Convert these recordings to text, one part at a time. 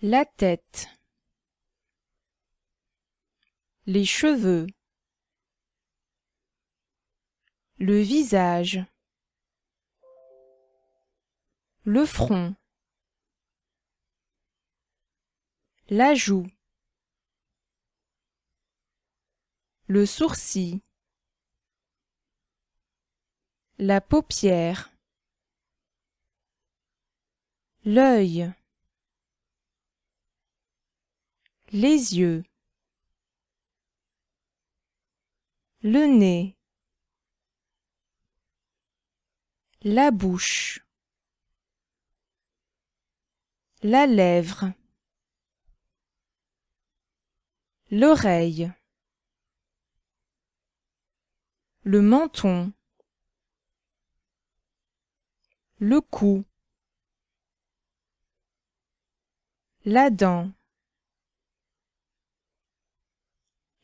la tête, les cheveux, le visage, le front, la joue, le sourcil, la paupière, l'œil, les yeux, le nez, la bouche, la lèvre, l'oreille, le menton, le cou, la dent,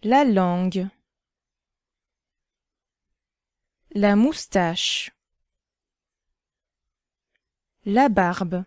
La langue. La moustache. La barbe.